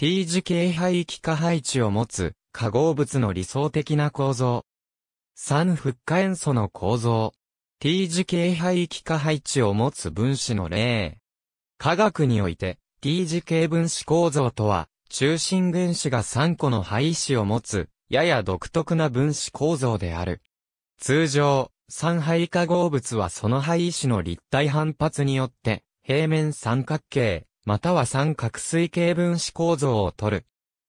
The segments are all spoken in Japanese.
T 字形廃気化配置を持つ化合物の理想的な構造。3復化塩素の構造。T 字形廃気化配置を持つ分子の例。化学において T 字形分子構造とは、中心原子が3個の配子を持つ、やや独特な分子構造である。通常、三配化合物はその配子の立体反発によって、平面三角形、または三角錐形分子構造をとる。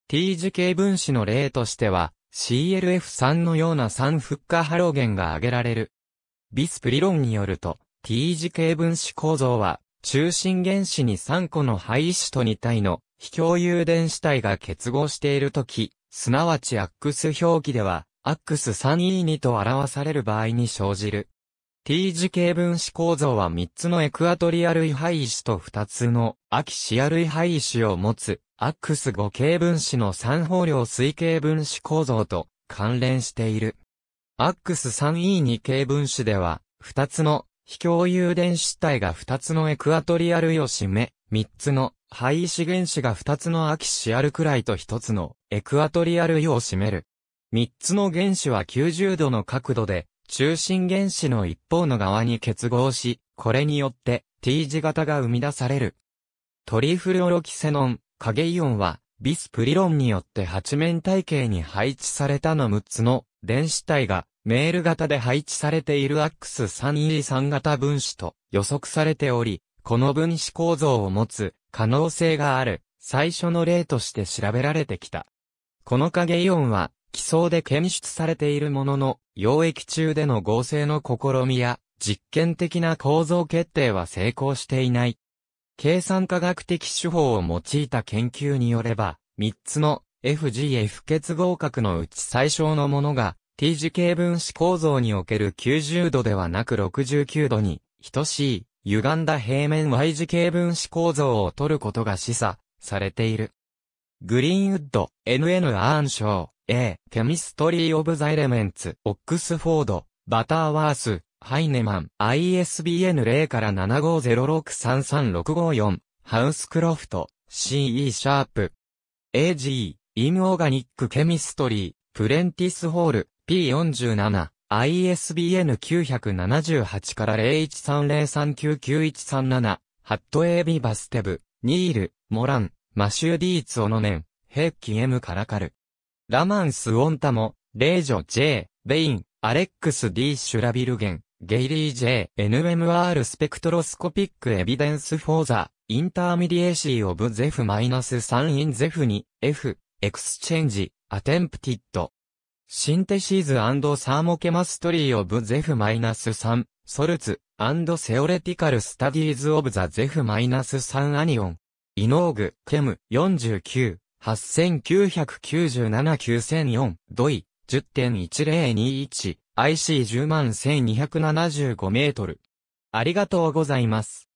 T 字形分子の例としては、CLF3 のような三フッ化ハロゲンが挙げられる。ビスプ理論によると、T 字形分子構造は、中心原子に3個の配子と2体の非共有電子体が結合しているとき、すなわちアックス表記では、アックス 3E2 と表される場合に生じる。T 字形分子構造は3つのエクアトリアル位配子と2つのアキシアル位配子を持つ、アックス5形分子の三方量水形分子構造と関連している。アックス 3E2 形分子では、2つの非共有電子体が2つのエクアトリアル位を占め、3つの配子原子が2つのアキシアルくらいと1つのエクアトリアル位を占める。3つの原子は90度の角度で中心原子の一方の側に結合し、これによって T 字型が生み出される。トリフルオロキセノン、影イオンは、ビスプリロンによって八面体系に配置されたの6つの電子体がメール型で配置されている x 3E3 型分子と予測されており、この分子構造を持つ可能性がある最初の例として調べられてきた。この影イオンは基礎で検出されているものの、溶液中での合成の試みや、実験的な構造決定は成功していない。計算科学的手法を用いた研究によれば、3つの FGF 結合核のうち最小のものが、T 字系分子構造における90度ではなく69度に等しい歪んだ平面 Y 字系分子構造を取ることが示唆されている。グリーンウッド、NN アーン賞。A、ケミストリー・オブ・ザ・エレメンツ、オックスフォード、バターワース、ハイネマン、ISBN 0から7 5 0 6 3 3 6 5 4ハウスクロフト、CE シャープ、AG、インオーガニック・ケミストリー、プレンティス・ホール、P47、ISBN 978から0130399137、ハット・エービ・バステブ、ニール、モラン、マシュー・ディーツ・オノネン、ヘッキ・エム・カラカル。ラマンス・オンタモ、レイジョ・ J、ベイン、アレックス・ D・ シュラビルゲン、ゲイリー・ J、NMR スペクトロスコピック・エビデンス・フォーザ、インターミディエーシー・オブ・ゼフ・マイナスン・イン・ゼフに、F、エクスチェンジ、アテンプティッド。シンテシーズサーモケマストリー・オブ・ゼフ・マイナスサン、ソルツ、セオレティカル・スタディーズ・オブ・ザ・ゼフ・マイナスサン・アニオン。イノーグ、ケム、49、8997-9004、ドイ、10.1021、IC10175 2メートル。ありがとうございます。